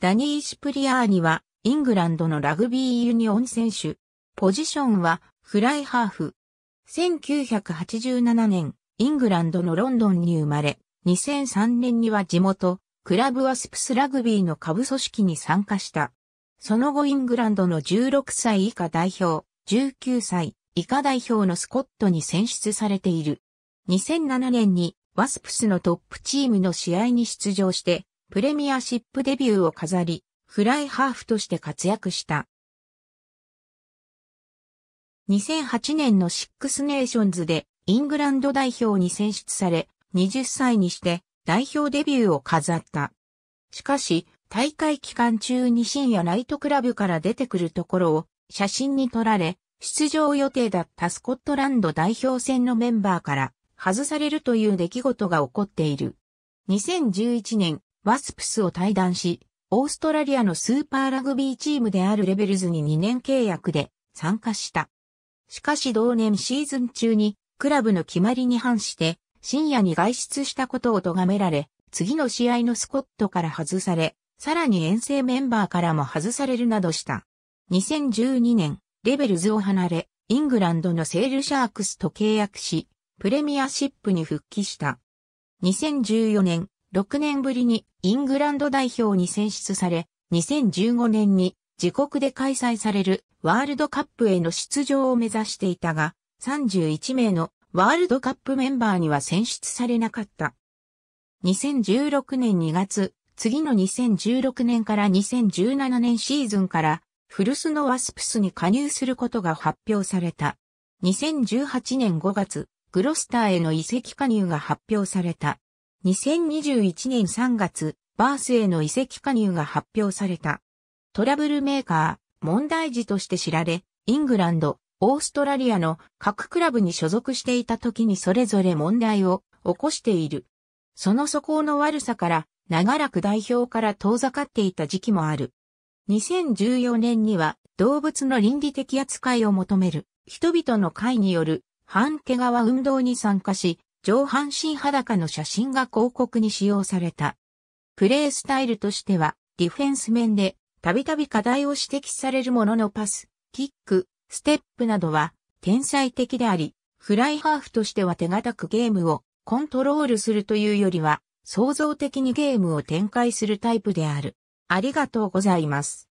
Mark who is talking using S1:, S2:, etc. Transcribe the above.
S1: ダニー・シプリアーニは、イングランドのラグビーユニオン選手。ポジションは、フライハーフ。1987年、イングランドのロンドンに生まれ、2003年には地元、クラブワスプスラグビーの下部組織に参加した。その後イングランドの16歳以下代表、19歳以下代表のスコットに選出されている。2007年にワスプスのトップチームの試合に出場して、プレミアシップデビューを飾り、フライハーフとして活躍した。2008年のシックスネーションズでイングランド代表に選出され、20歳にして代表デビューを飾った。しかし、大会期間中に深夜ナイトクラブから出てくるところを写真に撮られ、出場予定だったスコットランド代表戦のメンバーから外されるという出来事が起こっている。2011年、ワスプスを退団し、オーストラリアのスーパーラグビーチームであるレベルズに2年契約で参加した。しかし同年シーズン中にクラブの決まりに反して深夜に外出したことを咎められ、次の試合のスコットから外され、さらに遠征メンバーからも外されるなどした。2012年、レベルズを離れ、イングランドのセールシャークスと契約し、プレミアシップに復帰した。2014年、6年ぶりにイングランド代表に選出され、2015年に自国で開催されるワールドカップへの出場を目指していたが、31名のワールドカップメンバーには選出されなかった。2016年2月、次の2016年から2017年シーズンからフルスノワスプスに加入することが発表された。2018年5月、グロスターへの移籍加入が発表された。2021年3月、バースへの移籍加入が発表された。トラブルメーカー、問題児として知られ、イングランド、オーストラリアの各クラブに所属していた時にそれぞれ問題を起こしている。その素行の悪さから長らく代表から遠ざかっていた時期もある。2014年には動物の倫理的扱いを求める人々の会による反手側運動に参加し、上半身裸の写真が広告に使用された。プレースタイルとしては、ディフェンス面で、たびたび課題を指摘されるもののパス、キック、ステップなどは、天才的であり、フライハーフとしては手堅くゲームをコントロールするというよりは、創造的にゲームを展開するタイプである。ありがとうございます。